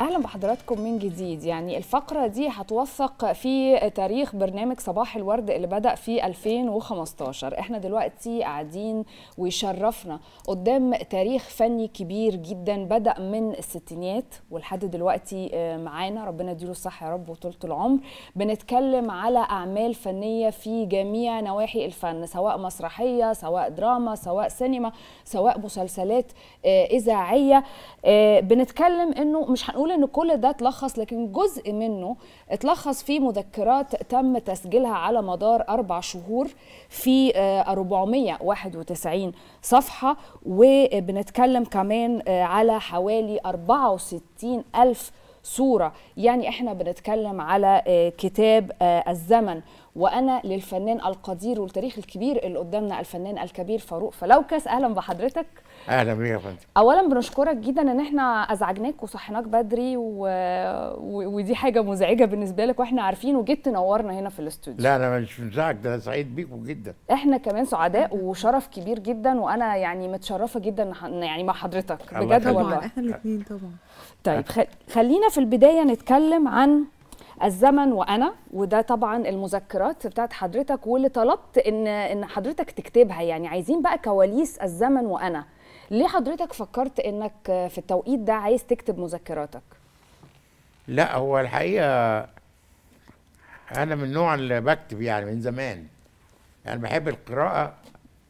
اهلا بحضراتكم من جديد يعني الفقره دي هتوثق في تاريخ برنامج صباح الورد اللي بدا في 2015 احنا دلوقتي قاعدين ويشرفنا قدام تاريخ فني كبير جدا بدا من الستينيات ولحد دلوقتي آه، معانا ربنا يديله الصحه يا رب وطولة العمر بنتكلم على اعمال فنيه في جميع نواحي الفن سواء مسرحيه سواء دراما سواء سينما سواء مسلسلات آه، اذاعيه آه، بنتكلم انه مش هنقول نقول ان كل ده اتلخص لكن جزء منه اتلخص في مذكرات تم تسجيلها على مدار اربع شهور في 491 آه، صفحه وبنتكلم كمان آه، على حوالي 64 ألف صورة يعني احنا بنتكلم على آه، كتاب الزمن وانا للفنان القدير والتاريخ الكبير اللي قدامنا الفنان الكبير فاروق فلوكس اهلا بحضرتك اهلا بيك يا فندم اولا بنشكرك جدا ان احنا ازعجناك وصحيناك بدري و... و... ودي حاجه مزعجه بالنسبه لك واحنا عارفين وجيت تنورنا هنا في الاستوديو لا انا مش مزعج ده انا سعيد بيكم جدا احنا كمان سعداء وشرف كبير جدا وانا يعني متشرفه جدا يعني مع حضرتك بجد والله احنا الاثنين طبعا طيب خلينا في البدايه نتكلم عن الزمن وانا وده طبعا المذكرات بتاعت حضرتك واللي طلبت ان ان حضرتك تكتبها يعني عايزين بقى كواليس الزمن وانا ليه حضرتك فكرت انك في التوقيت ده عايز تكتب مذكراتك لا هو الحقيقه انا من النوع اللي بكتب يعني من زمان انا يعني بحب القراءه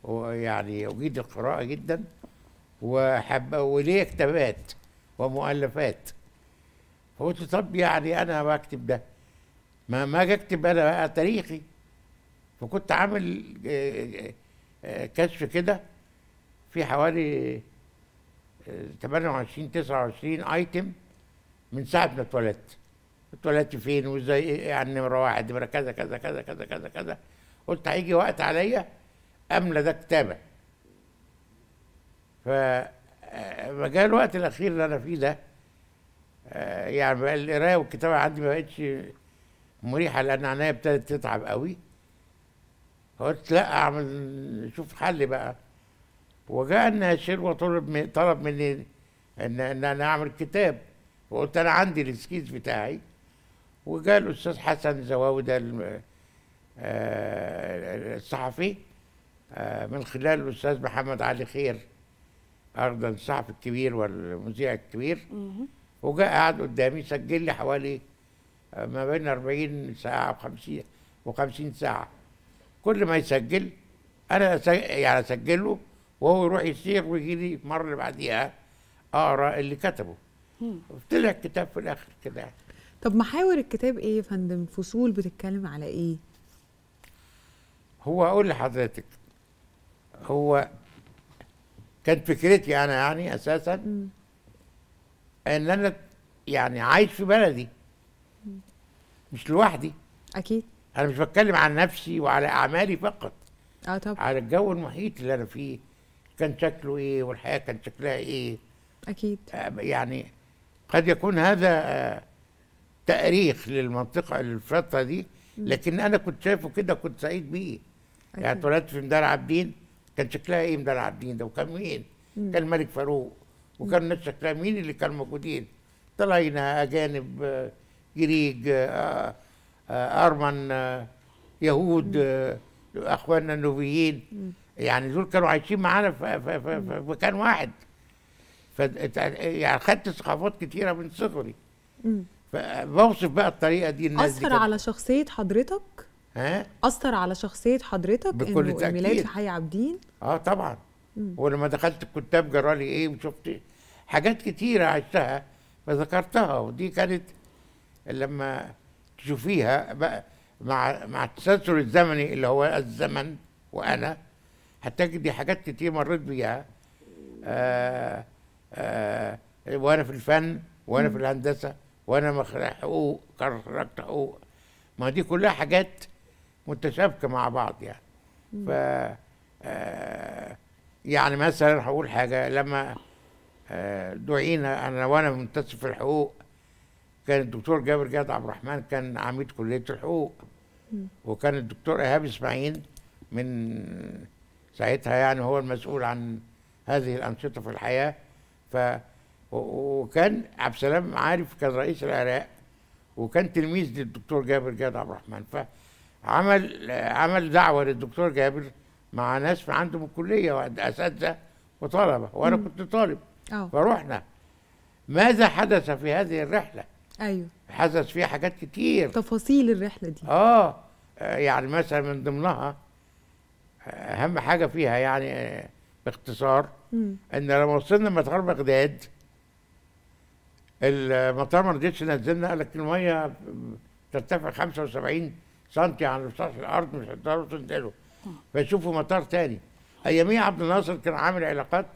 ويعني اجيد القراءه جدا وحب وليه كتابات ومؤلفات فقلت طب يعني انا بكتب ده ما ما اجي اكتب انا بقى تاريخي فكنت عامل آه، آه، آه، كشف كده في حوالي 28 29 ايتم من ساعه ما اتولدت اتولدت فين وازاي يعني نمره واحد نمره كذا كذا كذا كذا كذا كذا قلت هيجي وقت عليا املى ده كتابه ف جاء الوقت الاخير اللي انا فيه ده آه، يعني بقى القرايه والكتابه عندي ما بقتش مريحه لان عينيا ابتدت تتعب قوي فقلت لا اعمل شوف حل بقى وجاء الناشر وطلب من طلب مني ان ان انا اعمل كتاب وقلت انا عندي الاسكيز بتاعي وجاء الاستاذ حسن زواوي ده آه، الصحفي آه، من خلال الاستاذ محمد علي خير ايضا الصحفي الكبير والمذيع الكبير وجاء قعد قدامي سجل لي حوالي ما بين 40 ساعة و 50 و 50 ساعة كل ما يسجل أنا يعني أسجله وهو يروح يصيغ ويجي لي المرة اللي بعديها أقرأ اللي كتبه طلع الكتاب في الآخر كده يعني طب محاور الكتاب إيه يا فندم؟ فصول بتتكلم على إيه؟ هو أقول لحضرتك هو كانت فكرتي أنا يعني أساسا م. ان انا يعني عايش في بلدي مش لوحدي اكيد انا مش بتكلم عن نفسي وعلى اعمالي فقط اه طبعا على الجو المحيط اللي انا فيه كان شكله ايه والحياه كان شكلها ايه اكيد آه، يعني قد يكون هذا آه، تاريخ للمنطقه للفتره دي لكن انا كنت شايفه كده كنت سعيد بيه يعني اتولدت في ميدان عابدين كان شكلها ايه ميدان عابدين ده وكان مين كان الملك فاروق وكان الناس شكلها مين اللي كانوا موجودين طلعينا اجانب آه، جريج آه، آه، ارمن يهود اخواننا النوبيين يعني دول كانوا عايشين معانا في مكان واحد ف يعني خدت ثقافات كتيره من صغري فبوصف بقى الطريقه دي الناس اثر دي على شخصيه حضرتك ها اثر على شخصيه حضرتك بكل تأكيد. في حي عابدين اه طبعا ولما دخلت الكتاب جرالي ايه وشفت إيه؟ حاجات كتيرة عشتها فذكرتها ودي كانت لما تشوفيها بقى مع مع التسلسل الزمني اللي هو الزمن وانا هتجدي حاجات كتير مريت بيها آه، آه، وانا في الفن وانا في الهندسه وانا مخرج حقوق خرجت حقوق ما دي كلها حاجات متشابكه مع بعض يعني ف آه، يعني مثلا هقول حاجه لما آه، دعينا انا وانا منتسب في الحقوق كان الدكتور جابر جاد عبد الرحمن كان عميد كليه الحقوق وكان الدكتور ايهاب اسماعيل من ساعتها يعني هو المسؤول عن هذه الانشطه في الحياه ف وكان عبد السلام عارف كان رئيس العراق وكان تلميذ للدكتور جابر جاد عبد الرحمن فعمل عمل دعوه للدكتور جابر مع ناس عنده من الكليه اساتذه وطلبه وانا كنت طالب أوه. فروحنا ماذا حدث في هذه الرحله ايوه حدث فيها حاجات كتير تفاصيل الرحله دي اه يعني مثلا من ضمنها اهم حاجه فيها يعني باختصار مم. ان لما وصلنا مطار بغداد المطار ما رضيتش نزلنا قال لك الميه ترتفع 75 سم عن سطح الارض مش هتقدروا تنزلوا آه. فيشوفوا مطار تاني اياميها عبد الناصر كان عامل علاقات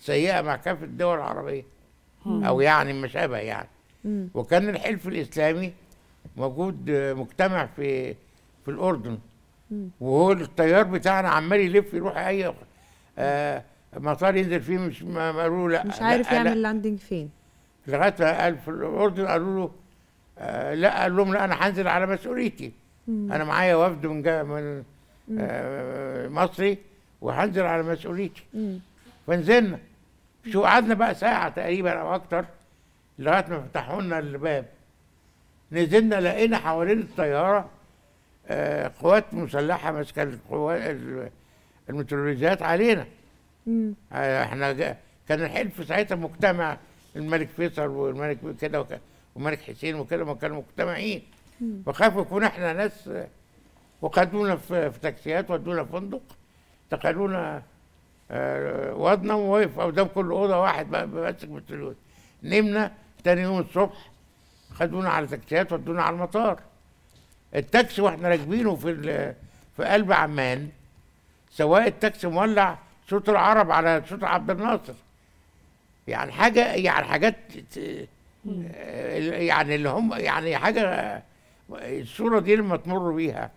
سيئه مع كافه الدول العربيه او يعني ما شابه يعني وكان الحلف الاسلامي موجود مجتمع في في الاردن وهو الطيار بتاعنا عمال يلف يروح اي آه مطار ينزل فيه مش ما قالوا لا مش عارف لا يعمل لاندنج فين لغايه ما قال في الاردن قالوا له آه، لا قال لهم لا انا هنزل على مسؤوليتي مم. انا معايا وفد من من آه مصري وهنزل على مسؤوليتي مم. فنزلنا شو قعدنا بقى ساعة تقريبا أو أكتر لغاية ما فتحوا لنا الباب نزلنا لقينا حوالين الطيارة آه، قوات مسلحة ماسكة القوات المتروليزات علينا آه، احنا كان الحلف ساعتها مجتمع الملك فيصل والملك كده والملك حسين وكده ما كانوا مجتمعين فخافوا يكون احنا ناس وخدونا في تاكسيات ودونا فندق انتقلونا آه، وضنا نام قدام كل اوضه واحد ماسك بالتليفون نمنا تاني يوم الصبح خدونا على تاكسيات ودونا على المطار التاكسي واحنا راكبينه في في قلب عمان سواق التاكسي مولع صوت العرب على صوت عبد الناصر يعني حاجه يعني حاجات آه، يعني اللي هم يعني حاجه الصوره دي لما تمر بيها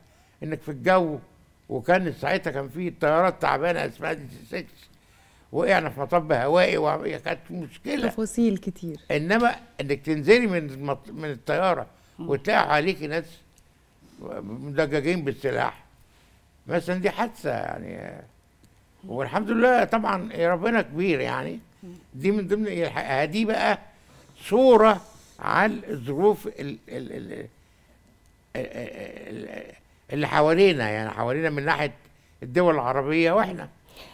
انك في الجو وكان ساعتها كان في طيارات تعبانه اسمها دي 6 وقعنا في مطب هوائي وكانت مشكله تفاصيل كتير انما انك تنزلي من من الطياره وتلاقي عليكي ناس مدججين بالسلاح مثلا دي حادثه يعني والحمد لله طبعا ربنا كبير يعني دي من ضمن دي بقى صوره عن الظروف ال ال ال ال ال اللي حوالينا يعني حوالينا من ناحيه الدول العربيه واحنا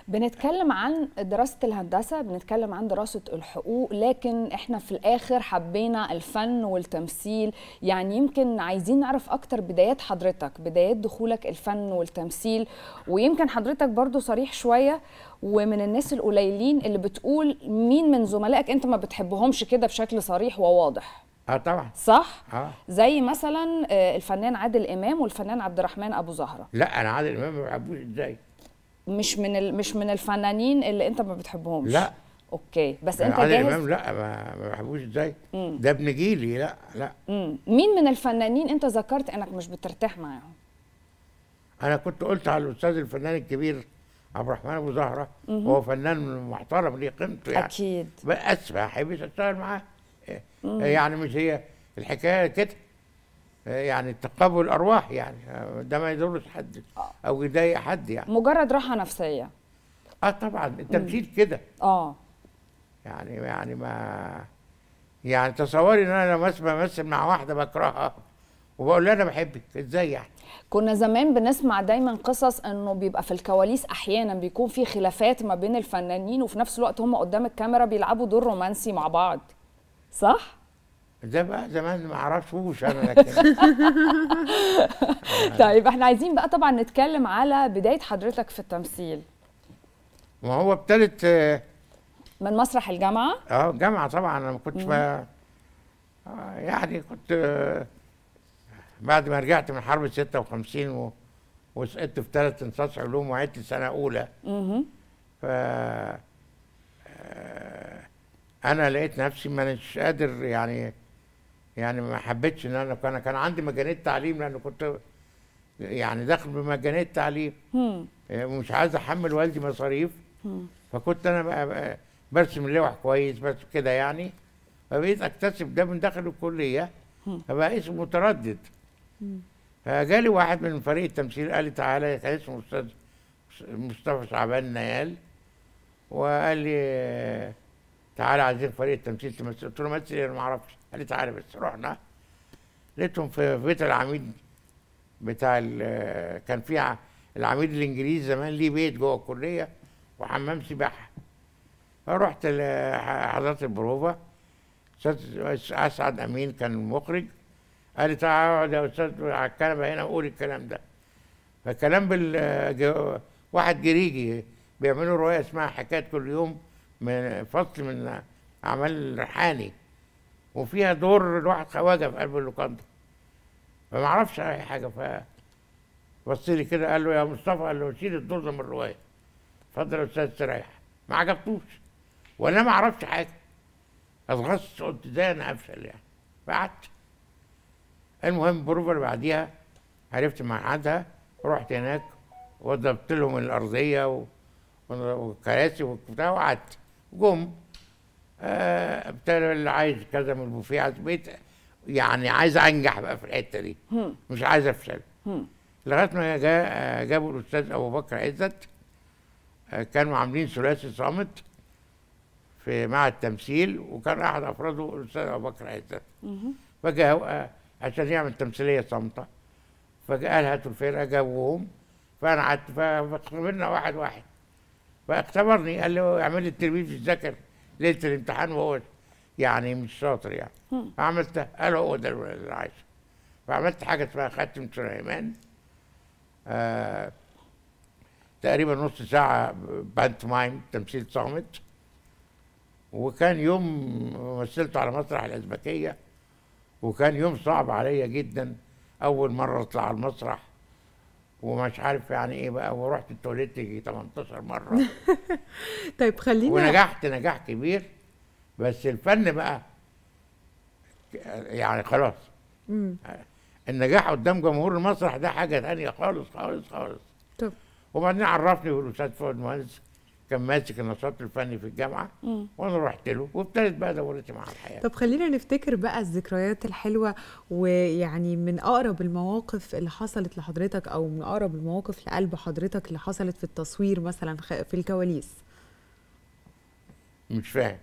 بنتكلم عن دراسة الهندسة بنتكلم عن دراسة الحقوق لكن احنا في الآخر حبينا الفن والتمثيل يعني يمكن عايزين نعرف أكتر بدايات حضرتك بدايات دخولك الفن والتمثيل ويمكن حضرتك برضو صريح شوية ومن الناس القليلين اللي بتقول مين من زملائك انت ما بتحبهمش كده بشكل صريح وواضح اه طبعا صح اه زي مثلا آه، الفنان عادل امام والفنان عبد الرحمن ابو زهره لا انا عادل امام ما بحبوش ازاي مش من ال... مش من الفنانين اللي انت ما بتحبهمش لا اوكي بس انت عادل جاهز امام لا ما بحبوش ازاي ده ابن جيلي لا لا مم. مين من الفنانين انت ذكرت انك مش بترتاح معاهم انا كنت قلت على الاستاذ الفنان الكبير عبد الرحمن ابو زهره هو فنان محترم ليه قيمته يعني اكيد بس ما احبش اشتغل معاه يعني مش هي الحكايه كده يعني تقابل ارواح يعني ده ما يضرش حد آه. او يضايق حد يعني مجرد راحه نفسيه اه طبعا التمثيل كده اه يعني يعني ما يعني تصوري ان انا لما بمثل مع واحده بكرهها وبقول لها انا بحبك ازاي يعني كنا زمان بنسمع دايما قصص انه بيبقى في الكواليس احيانا بيكون في خلافات ما بين الفنانين وفي نفس الوقت هم قدام الكاميرا بيلعبوا دور رومانسي مع بعض صح؟ ده بقى زمان ما اعرفوش انا لكن آه. طيب احنا عايزين بقى طبعا نتكلم على بدايه حضرتك في التمثيل ما هو ابتدت آه، من مسرح الجامعه اه الجامعه طبعا انا ما كنتش آه، يعني كنت بعد ما رجعت من حرب 56 و... وسقطت في ثلاث انصاص علوم وعدت سنه اولى اها ف انا لقيت نفسي ما مش قادر يعني يعني ما حبيتش ان انا كان كان عندي مجانيه تعليم لان كنت يعني داخل بمجانيه تعليم ومش آه، عايز احمل والدي مصاريف فكنت انا بقى برسم لوح كويس بس كده يعني فبقيت اكتسب ده من داخل الكليه فبقى اسمه متردد فجالي واحد من فريق التمثيل قال لي تعالى كان اسمه استاذ مصطفى شعبان نيال وقال لي تعالى عايزين فريق التمثيل تمثل قلت له مثل إيه؟ انا ما اعرفش قال لي تعالى بس رحنا لقيتهم في بيت العميد بتاع كان في العميد الانجليزي زمان ليه بيت جوه الكليه وحمام سباحه فرحت حضرت البروفه استاذ اسعد امين كان المخرج قال لي تعالى اقعد يا استاذ على الكنبه هنا وقول الكلام ده فالكلام بال واحد جريجي بيعملوا روايه اسمها حكايات كل يوم من فصل من اعمال الريحاني وفيها دور الواحد خواجه في قلب اللوكاندا فما اعرفش اي حاجه ف بص لي كده قال له يا مصطفى قال له شيل الدور ده من الروايه اتفضل يا استاذ استريح ما عجبتوش وانا ما اعرفش حاجه اتغصت قلت ده انا افشل يعني بعد المهم بروفا اللي بعديها عرفت ميعادها رحت هناك وضبت لهم الارضيه و... والكراسي وبتاع وقعدت جم آه ابتدى اللي عايز كذا من البوفيه عايز بيت يعني عايز انجح بقى في الحته دي مش عايز افشل لغايه ما جا جابوا الاستاذ ابو بكر عزت آه، كانوا عاملين ثلاثي صامت في مع التمثيل وكان احد افراده الاستاذ ابو بكر عزت فجاء آه، عشان يعمل تمثيليه صامته فجاء هاتوا الفرقه جابوهم فانا قعدت فخسرنا واحد واحد فاختبرني قال لي اعمل لي التلميذ يذاكر ليله الامتحان وهو يعني مش شاطر يعني فعملت قال هو ده اللي عايزه فعملت حاجه اسمها خاتم سليمان آه تقريبا نص ساعه بانت مايم تمثيل صامت وكان يوم مثلته على مسرح الازبكيه وكان يوم صعب عليا جدا اول مره اطلع على المسرح ومش عارف يعني ايه بقى ورحت التواليت 18 مره طيب خلينا ونجحت نجاح كبير بس الفن بقى يعني خلاص النجاح قدام جمهور المسرح ده حاجه ثانيه خالص خالص خالص طب وبعدين عرفني الاستاذ فؤاد مهندس كان ماسك النشاط الفني في الجامعه مم. وانا رحت له وابتدت بقى دورتي مع الحياه طب خلينا نفتكر بقى الذكريات الحلوه ويعني من اقرب المواقف اللي حصلت لحضرتك او من اقرب المواقف لقلب حضرتك اللي حصلت في التصوير مثلا في الكواليس مش فاهم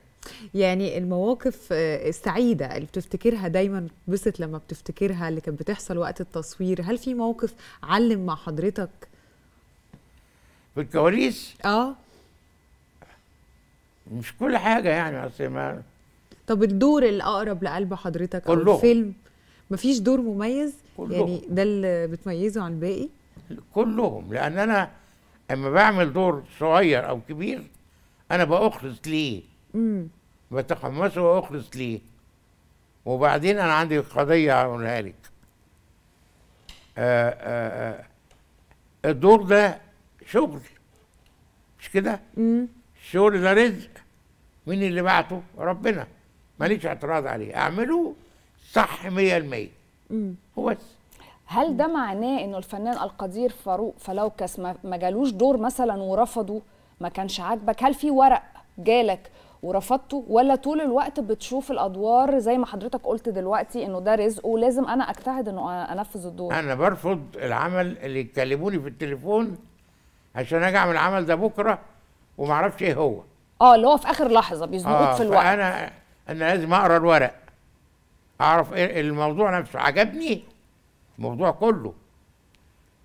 يعني المواقف آه، السعيدة اللي بتفتكرها دايما بتبسط لما بتفتكرها اللي كانت بتحصل وقت التصوير هل في موقف علم مع حضرتك في الكواليس اه مش كل حاجه يعني اصل ما طب الدور الاقرب لقلب حضرتك كله. او الفيلم مفيش دور مميز كلهم. يعني ده اللي بتميزه عن الباقي كلهم لان انا اما بعمل دور صغير او كبير انا باخلص ليه امم بتقمصه واخلص ليه وبعدين انا عندي قضيه هقولها لك آه، آه، آه، الدور ده شغل مش كده؟ الشغل ده رزق مين اللي بعته ربنا ماليش اعتراض عليه اعمله صح 100% هو بس هل ده معناه انه الفنان القدير فاروق فلوكس ما جالوش دور مثلا ورفضه ما كانش عاجبك هل في ورق جالك ورفضته ولا طول الوقت بتشوف الادوار زي ما حضرتك قلت دلوقتي انه ده رزق ولازم انا اجتهد انه انفذ الدور انا برفض العمل اللي يكلموني في التليفون عشان اجي اعمل العمل ده بكره وما اعرفش ايه هو اه اللي هو في اخر لحظه بيزنقوك آه في الوقت انا انا لازم اقرا الورق اعرف ايه الموضوع نفسه عجبني الموضوع كله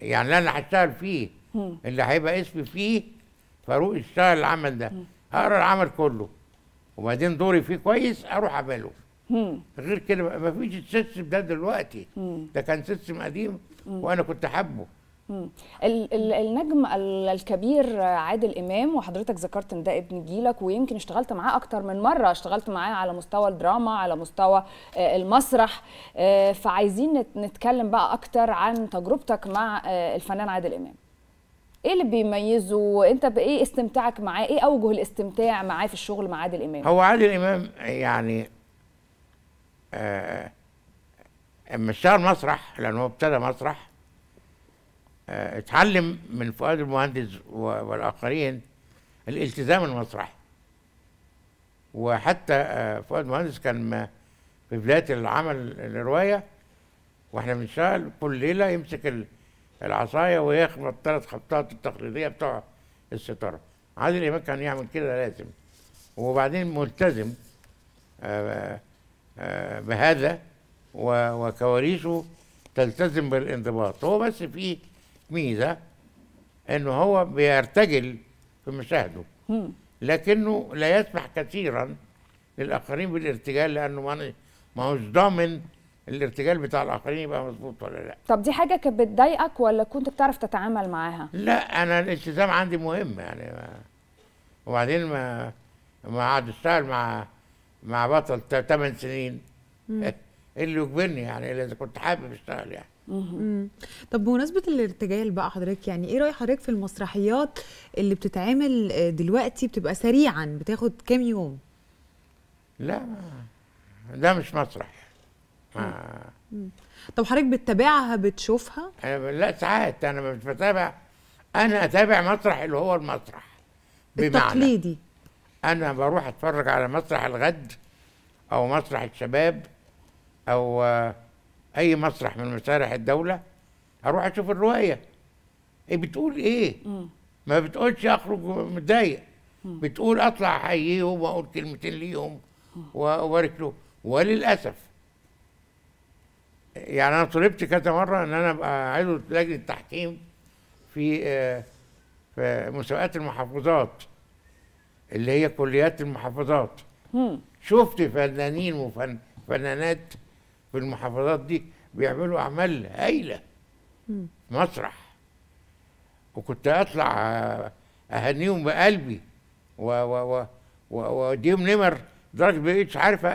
يعني اللي انا هشتغل فيه مم. اللي هيبقى اسمي فيه فاروق اشتغل العمل ده اقرا العمل كله وبعدين دوري فيه كويس اروح اعمله غير كده ما فيش السيستم ده دلوقتي ده كان سيستم قديم وانا كنت حابه النجم الكبير عادل امام وحضرتك ذكرت ان ده ابن جيلك ويمكن اشتغلت معاه اكتر من مره اشتغلت معاه على مستوى الدراما على مستوى آه، المسرح آه، فعايزين نتكلم بقى اكتر عن تجربتك مع آه، الفنان عادل امام ايه اللي بيميزه انت بايه استمتاعك معاه ايه اوجه الاستمتاع معاه في الشغل مع عادل امام هو عادل امام يعني آه اشتغل مسرح لانه ابتدى مسرح آه، اتعلم من فؤاد المهندس والاخرين الالتزام المسرحي وحتى آه، فؤاد المهندس كان في بدايه العمل الروايه واحنا بنشتغل كل ليله يمسك العصايه ويخبط ثلاث خبطات التقليديه بتوع الستاره عادل امام كان يعمل كده لازم وبعدين ملتزم آه، بهذا وكواليسه تلتزم بالانضباط هو بس في ميزه انه هو بيرتجل في مشاهده لكنه لا يسمح كثيرا للاخرين بالارتجال لانه ما هوش ضامن الارتجال بتاع الاخرين يبقى مظبوط ولا لا طب دي حاجه كانت بتضايقك ولا كنت بتعرف تتعامل معاها لا انا الالتزام عندي مهم يعني ما وبعدين ما ما قعد اشتغل مع مع بطل 8 سنين إيه اللي يجبرني يعني اذا كنت حابب اشتغل يعني طب بمناسبه الارتجال بقى حضرتك يعني ايه راي حضرتك في المسرحيات اللي بتتعمل آه، دلوقتي بتبقى سريعا بتاخد كام يوم لا ده مش مسرح ما آه. طب حضرتك بتتابعها بتشوفها آه، لا ساعات انا مش بتابع انا اتابع مسرح اللي هو المسرح التقليدي انا بروح اتفرج على مسرح الغد او مسرح الشباب او اي مسرح من مسارح الدوله اروح اشوف الروايه ايه بتقول ايه ما بتقولش اخرج متضايق بتقول اطلع احييهم واقول كلمتين ليهم وابارك له وللاسف يعني انا طلبت كذا مره ان انا ابقى عضو لجنه التحكيم في آه، في مسابقات المحافظات اللي هي كليات المحافظات شفت فنانين وفنانات في المحافظات دي بيعملوا اعمال هايله مسرح وكنت اطلع اهنيهم بقلبي و و و واديهم نمر لدرجه بقيت عارف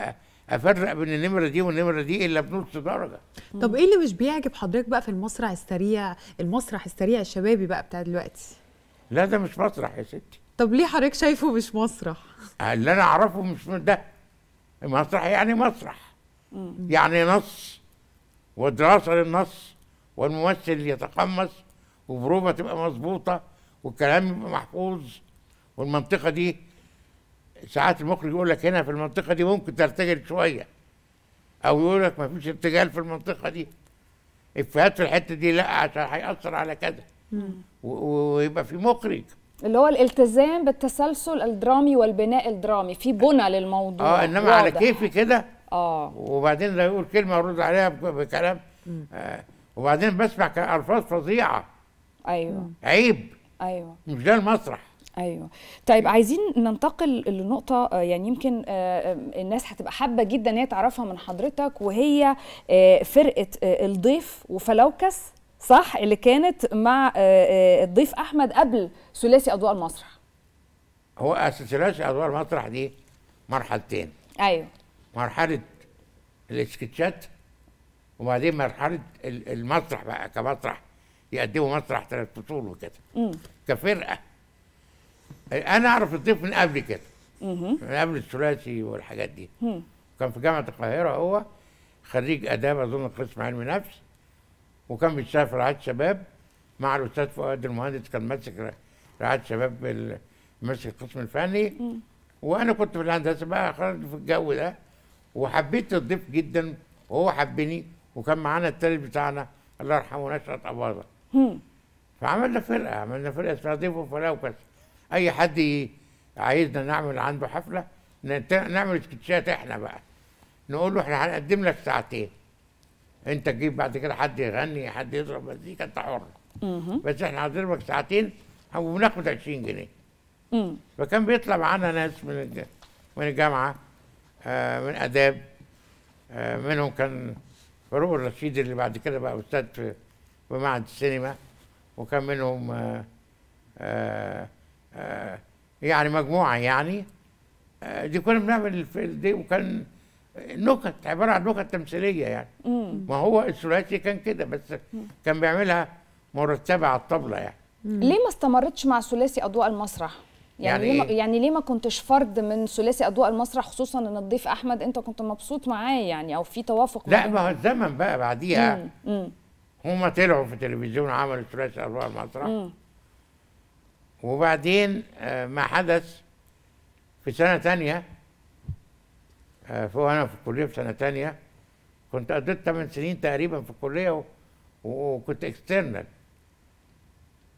افرق بين النمره دي والنمره دي الا بنص درجه طب ايه اللي مش بيعجب حضرتك بقى في المسرح السريع المسرح السريع الشبابي بقى بتاع دلوقتي لا ده مش مسرح يا ستي طب ليه حضرتك شايفه مش مسرح اللي انا اعرفه مش ده مسرح يعني مسرح يعني نص ودراسه للنص والممثل يتقمص وبروفه تبقى مظبوطه والكلام يبقى محفوظ والمنطقه دي ساعات المخرج يقول لك هنا في المنطقه دي ممكن ترتجل شويه او يقول لك ما فيش ارتجال في المنطقه دي افيهات في الحته دي لا عشان هياثر على كذا ويبقى في مخرج اللي هو الالتزام بالتسلسل الدرامي والبناء الدرامي في بنى للموضوع اه انما واضح. على كيفي كده اه وبعدين لا يقول كلمه ارد عليها بكلام آه وبعدين بسمع الفاظ فظيعه ايوه عيب ايوه مش ده المسرح ايوه طيب عايزين ننتقل لنقطه آه، يعني يمكن آه، آه، الناس هتبقى حابه جدا ان هي تعرفها من حضرتك وهي فرقه الضيف وفلوكس صح اللي كانت مع الضيف احمد قبل ثلاثي اضواء المسرح هو ثلاثي اضواء المسرح دي مرحلتين ايوه مرحله الاسكتشات وبعدين مرحله المسرح بقى كمسرح يقدموا مسرح ثلاث فصول وكده كفرقه انا اعرف الضيف من قبل كده من قبل الثلاثي والحاجات دي مم. كان في جامعه القاهره هو خريج اداب اظن قسم علم نفس وكان بيشتغل في رعايه شباب مع الاستاذ فؤاد المهندس كان ماسك رعايه شباب ماسك القسم الفني مم. وانا كنت في الهندسه بقى خرجت في الجو ده وحبيت الضيف جدا وهو حبني وكان معانا التالت بتاعنا الله يرحمه نشرت أباظة فعملنا فرقة عملنا فرقة اسمها ضيف وفلاة وكذا أي حد عايزنا نعمل عنده حفلة نعمل سكتشات احنا بقى نقول له احنا هنقدم لك ساعتين انت تجيب بعد كده حد يغني حد يضرب مزيكا انت حر بس احنا هنضربك ساعتين وبناخد 20 جنيه فكان بيطلع معانا ناس من من الجامعه آه، من اداب آه، منهم كان فاروق الرشيد اللي بعد كده بقى استاذ في معهد السينما وكان منهم آه، يعني مجموعه يعني دي كنا بنعمل في دي وكان نكت عباره عن نكت تمثيليه يعني ما هو الثلاثي كان كده بس كان بيعملها مرتبه على الطبله يعني ليه ما استمرتش مع ثلاثي اضواء المسرح؟ يعني يعني, ليه إيه؟ يعني ليه ما كنتش فرد من ثلاثي اضواء المسرح خصوصا ان الضيف احمد انت كنت مبسوط معاه يعني او في توافق لا ما هو الزمن بقى بعديها هما طلعوا في التلفزيون عملوا ثلاثي اضواء المسرح مم. وبعدين آه، ما حدث في سنه تانية آه، انا في الكليه في سنه تانية كنت قضيت 8 سنين تقريبا في الكليه وكنت اكسترنال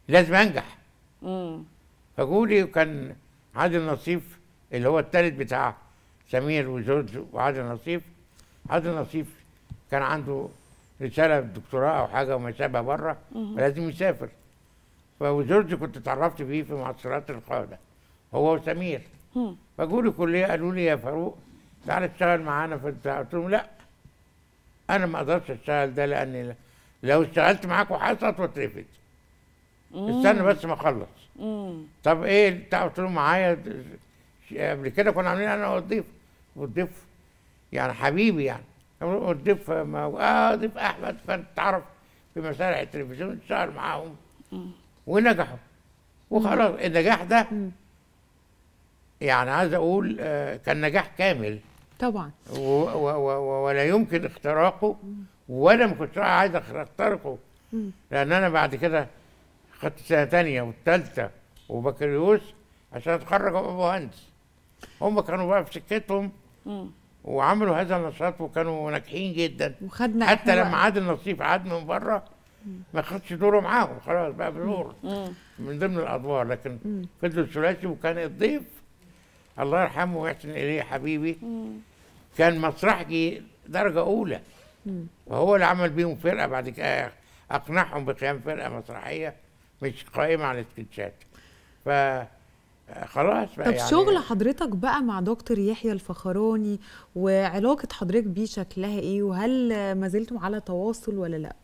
لازم انجح مم. فجولي وكان عادل نصيف اللي هو الثالث بتاع سمير وجورج وعادل نصيف عادل نصيف كان عنده رساله دكتوراه او حاجه وما شابه بره فلازم يسافر فجورج كنت اتعرفت بيه في معسكرات القاده هو وسمير فجوا لي كليه قالوا لي يا فاروق تعالى اشتغل معانا في البتاع قلت لهم لا انا ما اقدرش اشتغل ده لان لو اشتغلت معاكم حصلت واترفض استنى بس ما اخلص طب ايه بتاع قلت لهم معايا قبل كده كنا عاملين انا والضيف والضيف يعني حبيبي يعني والضيف اه ضيف احمد فانت تعرف في مسارح التلفزيون اشتغل معاهم ونجحوا وخلاص النجاح ده يعني عايز اقول آه، كان نجاح كامل طبعا ولا يمكن اختراقه وانا ما كنتش عايز اخترقه لان انا بعد كده خدت سنه ثانيه والثالثه وبكالوريوس عشان اتخرج ابقى مهندس هم كانوا بقى في سكتهم وعملوا هذا النشاط وكانوا ناجحين جدا وخدنا حتى لما عاد النصيف عاد من بره ما خدش دوره معاهم خلاص بقى دور من ضمن الادوار لكن فضل الثلاثي وكان الضيف الله يرحمه ويحسن اليه حبيبي كان مسرحجي درجه اولى وهو اللي عمل بيهم فرقه بعد كده اقنعهم بقيام فرقه مسرحيه مش قائمه على سكتشات ف خلاص بقى طب يعني شغل حضرتك بقى مع دكتور يحيى الفخراني وعلاقه حضرتك بيه شكلها ايه وهل ما زلتم على تواصل ولا لا؟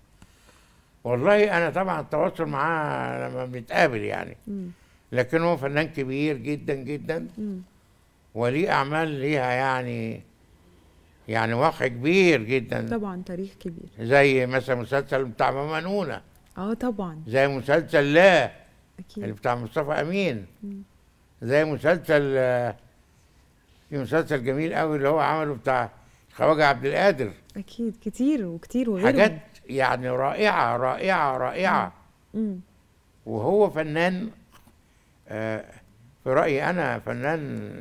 والله انا طبعا التواصل معاه لما بنتقابل يعني لكن هو فنان كبير جدا جدا وليه اعمال ليها يعني يعني واقع كبير جدا طبعا تاريخ كبير زي مثلا مسلسل بتاع ماما اه طبعا زي مسلسل لا اكيد اللي بتاع مصطفى امين مم. زي مسلسل في مسلسل جميل قوي اللي هو عمله بتاع خواجه عبد القادر اكيد كتير وكتير وغيره حاجات يعني رائعه رائعه رائعه مم. وهو فنان آه، في رايي انا فنان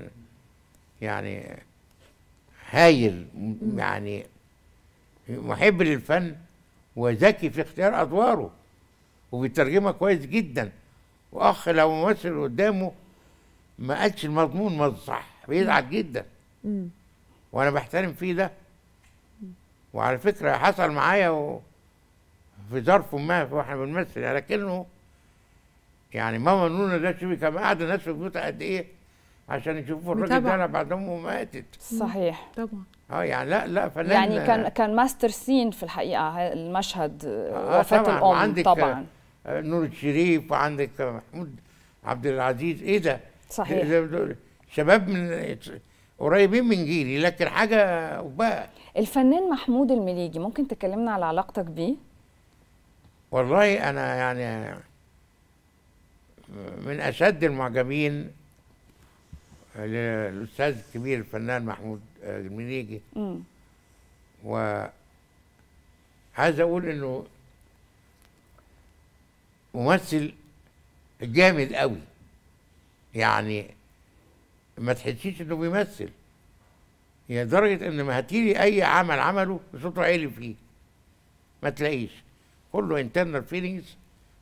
يعني هايل يعني محب للفن وذكي في اختيار ادواره وبيترجمها كويس جدا واخ لو ممثل قدامه ما قالش المضمون ما صح بيزعل جدا وانا بحترم فيه ده وعلى فكره حصل معايا و... في ظرف ما واحنا بنمثل لكنه يعني ماما نونا ده شوفي كان قاعد الناس في البيوت قد ايه عشان يشوفوا الراجل ده بعد امه ماتت صحيح طبعا اه يعني لا لا فنان يعني كان كان ماستر سين في الحقيقه المشهد آه وفاه طبعًا الام عندك طبعا نور الشريف وعندك محمود عبد العزيز ايه ده صحيح إيه ده شباب من قريبين من جيلي لكن حاجه وبقى الفنان محمود المليجي ممكن تكلمنا على علاقتك بيه والله انا يعني من اشد المعجبين للاستاذ الكبير الفنان محمود المليجي و عايز اقول انه ممثل جامد قوي يعني ما تحسيش انه بيمثل يعني لدرجه ان ما هتيلي اي عمل عمله صوته عالي فيه ما تلاقيش كله انترنال فيلينجز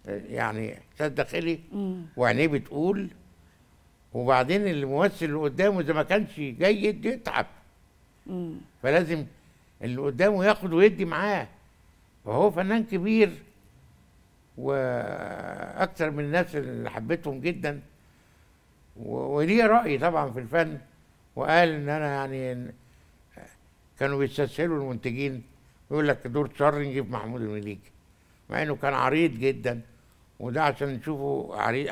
يعني احساس داخلي وعينيه بتقول وبعدين الممثل اللي قدامه اذا ما كانش جيد يتعب فلازم اللي قدامه ياخد ويدي معاه وهو فنان كبير واكثر من الناس اللي حبيتهم جدا وليه راي طبعا في الفن وقال ان انا يعني كانوا بيستسهلوا المنتجين يقول لك دور شر نجيب محمود المليكي مع انه كان عريض جدا وده عشان تشوفوا عريض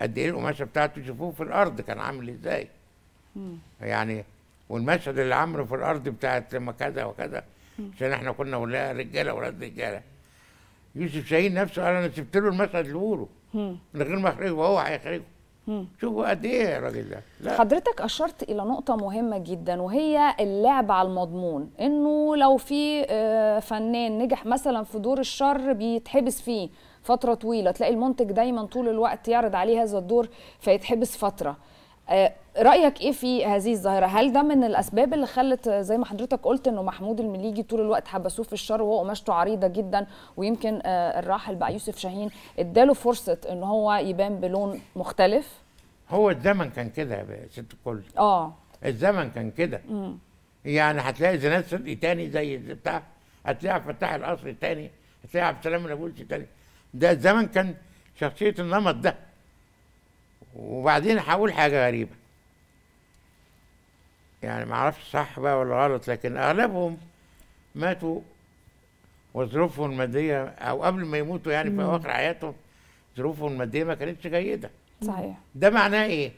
قد ايه القماشه بتاعته تشوفوه في الارض كان عامل ازاي يعني والمشهد اللي عمله في الارض بتاعت لما كذا وكذا عشان احنا كنا ولا رجاله ولاد رجاله يوسف شاهين نفسه قال انا سبت له المشهد اللي بقوله من غير ما اخرجه وهو هيخرجه شوفوا قد ايه الراجل ده لا. حضرتك اشرت الى نقطه مهمه جدا وهي اللعب على المضمون انه لو في آه، فنان نجح مثلا في دور الشر بيتحبس فيه فتره طويله تلاقي المنتج دايما طول الوقت يعرض عليه هذا الدور فيتحبس فتره آه، رايك ايه في هذه الظاهره هل ده من الاسباب اللي خلت آه، زي ما حضرتك قلت انه محمود المليجي طول الوقت حبسوه في الشر وهو قماشته عريضه جدا ويمكن آه، الراحل بقى يوسف شاهين اداله فرصه ان هو يبان بلون مختلف هو الزمن كان كده يا ست الكل اه الزمن كان كده يعني هتلاقي زينات صدقي تاني زي بتاع هتلاقي عبد الفتاح القصري تاني هتلاقي عبد السلام الابولسي تاني ده الزمن كان شخصيه النمط ده وبعدين هقول حاجة غريبة يعني معرفش صح بقى ولا غلط لكن أغلبهم ماتوا وظروفهم المادية أو قبل ما يموتوا يعني في أواخر حياتهم ظروفهم المادية ما كانتش جيدة صحيح ده معناه إيه؟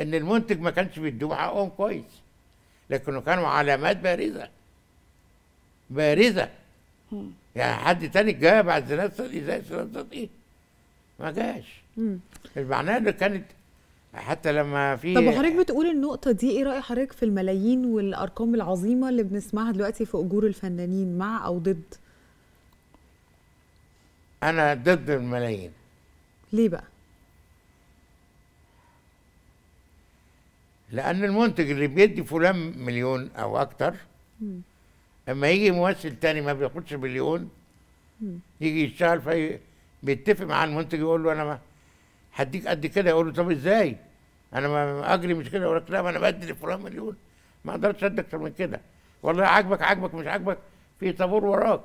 إن المنتج ما كانش بيديهم حقهم كويس لكنه كانوا علامات بارزة بارزة يعني حد تاني جاء بعد زناد صدقي زي زناد صدقي ما جاش معناها كانت حتى لما في طب وحضرتك بتقول النقطه دي ايه راي حضرتك في الملايين والارقام العظيمه اللي بنسمعها دلوقتي في اجور الفنانين مع او ضد انا ضد الملايين ليه بقى لان المنتج اللي بيدي فلان مليون او اكتر اما يجي ممثل تاني ما بياخدش مليون يجي يشتغل في بيتفق مع المنتج يقول له انا ما هديك قد كده يقول له طب ازاي؟ انا ما اجري مش كده يقول لك لا ما انا بدي لفلان مليون ما اقدرش ادي اكتر من كده والله عاجبك عاجبك مش عاجبك في طابور وراك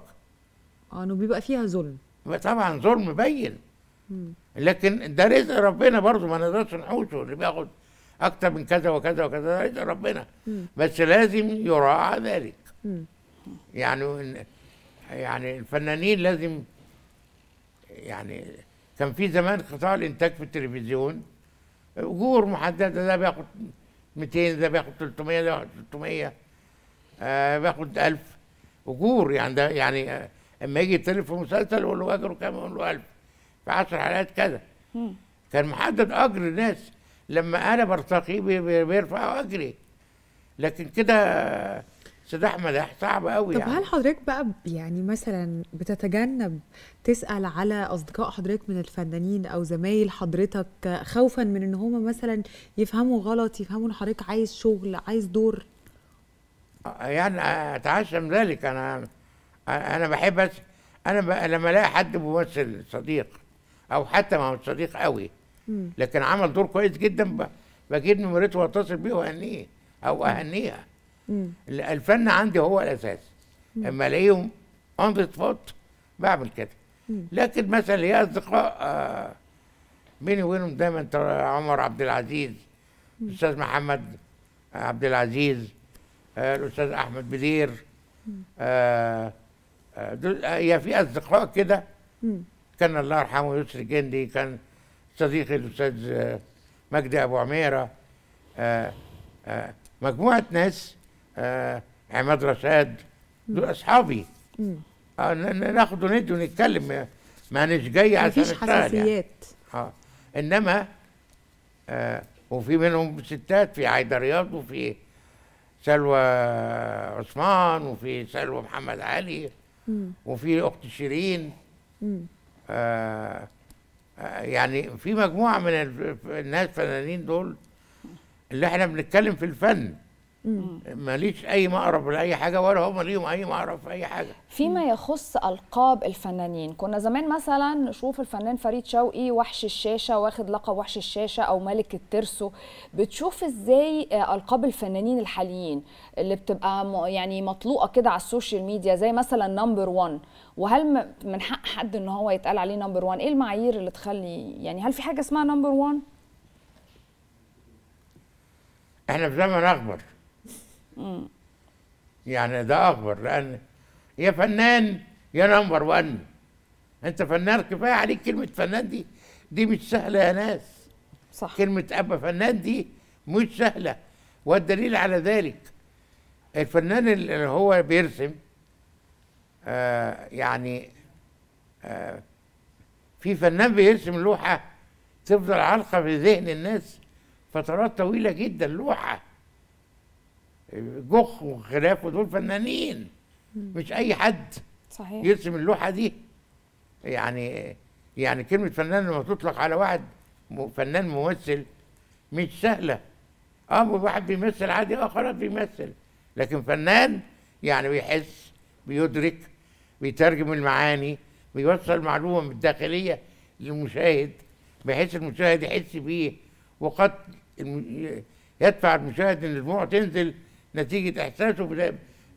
اه انه بيبقى فيها ظلم طبعا ظلم بين لكن ده رزق ربنا برضه ما نقدرش نحوشه اللي بياخد اكتر من كذا وكذا وكذا ده رزق ربنا بس لازم يراعى ذلك يعني يعني الفنانين لازم يعني كان في زمان قطاع الانتاج في التلفزيون اجور محدده ده بياخد 200 ده بياخد 300 ده بياخد 300 آه بياخد 1000 اجور يعني ده يعني آه، اما يجي يتكلم في مسلسل يقول له اجره كام يقول له 1000 في 10 حلقات كذا كان محدد اجر الناس لما انا برتقي بيرفعوا اجري لكن كده استاذ احمد صعب قوي طب يعني. هل حضرتك بقى يعني مثلا بتتجنب تسال على اصدقاء حضرتك من الفنانين او زمايل حضرتك خوفا من ان هم مثلا يفهموا غلط يفهموا ان حضرتك عايز شغل عايز دور آه، يعني آه، اتعشم ذلك انا آه، انا بحب أس... انا لما الاقي حد ممثل صديق او حتى ما هو صديق قوي لكن عمل دور كويس جدا بجيب نمرته واتصل بيه واهنيه او اهنيها الفن عندي هو الاساس اما الاقيهم ذا سبوت بعمل كده لكن مثلا يا اصدقاء آه بيني وبينهم دايما عمر عبد العزيز الاستاذ محمد عبد العزيز آه الاستاذ احمد بدير آه،, آه دول آه، يا في اصدقاء كده كان الله يرحمه يسري جندي كان صديقي الاستاذ آه، مجدي ابو عميره مجموعه ناس آه، عماد رشاد دول اصحابي آه ناخد وندي ونتكلم ما انا جاي عشان مفيش حساسيات يعني. اه انما آه وفي منهم ستات في عايده رياض وفي سلوى عثمان وفي سلوى محمد علي وفي اخت شيرين آه،, آه يعني في مجموعه من الناس الفنانين دول اللي احنا بنتكلم في الفن ماليش اي مقرب لاي حاجه ولا هم ليهم اي مقرب في اي حاجه فيما يخص القاب الفنانين كنا زمان مثلا نشوف الفنان فريد شوقي وحش الشاشه واخد لقب وحش الشاشه او ملك الترسو بتشوف ازاي آه، القاب الفنانين الحاليين اللي بتبقى يعني مطلوقه كده على السوشيال ميديا زي مثلا نمبر 1 وهل من حق حد ان هو يتقال عليه نمبر 1 ايه المعايير اللي تخلي يعني هل في حاجه اسمها نمبر 1 احنا في زمن اكبر يعني ده اكبر لان يا فنان يا نمبر 1 انت فنان كفايه عليك كلمه فنان دي دي مش سهله يا ناس صح كلمه ابا فنان دي مش سهله والدليل على ذلك الفنان اللي هو بيرسم آه يعني آه في فنان بيرسم لوحه تفضل علقه في ذهن الناس فترات طويله جدا لوحه جخ وخلافه دول فنانين مش اي حد صحيح يرسم اللوحه دي يعني يعني كلمه فنان لما تطلق على واحد فنان ممثل مش سهله اه واحد بيمثل عادي اه خلاص بيمثل لكن فنان يعني بيحس بيدرك بيترجم المعاني بيوصل معلومه من الداخليه للمشاهد بحيث المشاهد يحس بيه وقد يدفع المشاهد ان الدموع تنزل نتيجة إحساسه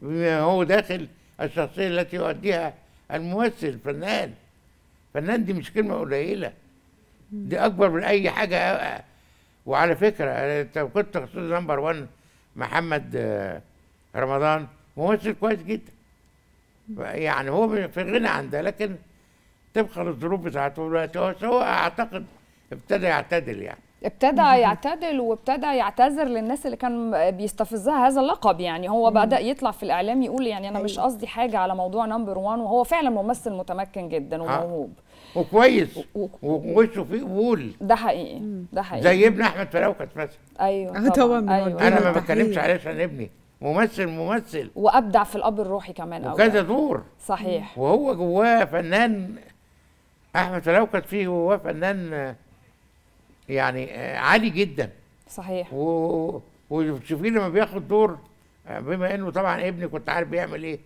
بما هو داخل الشخصية التي يؤديها الممثل الفنان فنان دي مش كلمة قليلة دي أكبر من أي حاجة وعلى فكرة أنت كنت تخصص نمبر 1 محمد آه، رمضان ممثل كويس جدا يعني هو في غنى عن ده لكن طبقا للظروف بتاعته دلوقتي هو اعتقد ابتدى يعتدل يعني ابتدى يعتدل وابتدى يعتذر للناس اللي كان بيستفزها هذا اللقب يعني هو بدا يطلع في الاعلام يقول يعني انا مش أيوة. قصدي حاجه على موضوع نمبر 1 وهو فعلا ممثل متمكن جدا آه. وموهوب وكويس ووشه فيه قبول ده حقيقي ده حقيقي زي ابن احمد فلوكت مثلا ايوه طبعا, طبعا. أيوة. انا ما بتكلمش عليه عشان ابني ممثل ممثل وابدع في الاب الروحي كمان قوي وكذا دور صحيح وهو جواه فنان احمد فلوكت فيه جواه فنان يعني آه, عالي جدا صحيح و... وتشوفيه لما بياخد دور آه, بما انه طبعا ابني كنت عارف بيعمل ايه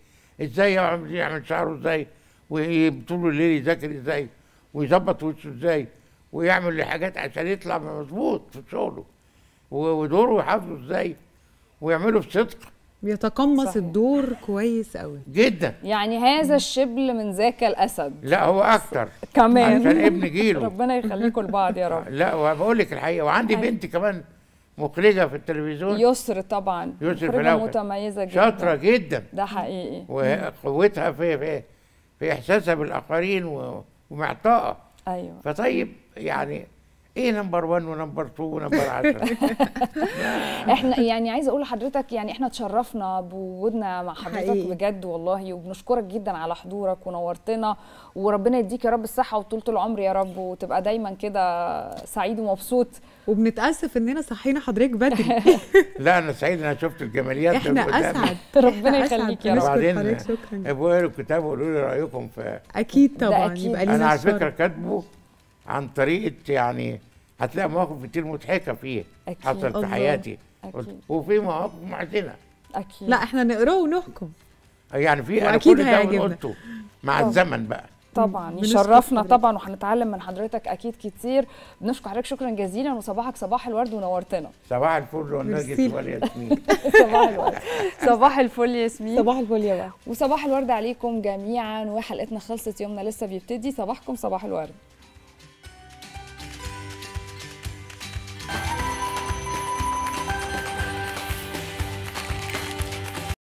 ازاي يعمل شعره ازاي وطول الليل يذاكر ازاي ويظبط وشه ازاي ويعمل حاجات عشان يطلع مظبوط في شغله ودوره يحافظه ازاي ويعمله بصدق بيتقمص الدور كويس قوي جدا يعني هذا الشبل من ذاك الاسد لا هو اكتر كمان عشان ابن جيله ربنا يخليكم لبعض يا رب لا وبقول لك الحقيقه وعندي أيوة. بنتي كمان مخرجه في التلفزيون يسر طبعا يسر مخرجه متميزه جدا شاطره جدا ده حقيقي وقوتها في في في احساسها بالاخرين ومعطاءه ايوه فطيب يعني ايه نمبر 1 ونمبر 2 ونمبر 10 احنا يعني عايزه اقول لحضرتك يعني احنا اتشرفنا بوجودنا مع حضرتك حقيقي. بجد والله وبنشكرك جدا على حضورك ونورتنا وربنا يديك يا رب الصحه وطولة العمر يا رب وتبقى دايما كده سعيد ومبسوط وبنتاسف اننا صحينا حضرتك بدري لا انا سعيد انا شفت الجماليات احنا اسعد ربنا يخليك يا رب وبعدين ابقوا الكتاب وقولوا لي رايكم في اكيد طبعا يبقى لينا انا على فكره كاتبه عن طريقه يعني هتلاقي مواقف كتير مضحكه فيه أكيد. حصل في حياتي أكيد. وفي مواقف محزنه اكيد لا احنا نقراه ونحكم يعني في انا كل ده قلته مع أوه. الزمن بقى طبعا يشرفنا طبعا وهنتعلم من حضرتك اكيد كتير بنشكر حضرتك شكرا جزيلا وصباحك صباح الورد ونورتنا صباح الفل والنجد والياسمين صباح الورد صباح الفل ياسمين صباح الفل يا بقى وصباح الورد عليكم جميعا وحلقتنا خلصت يومنا لسه بيبتدي صباحكم صباح الورد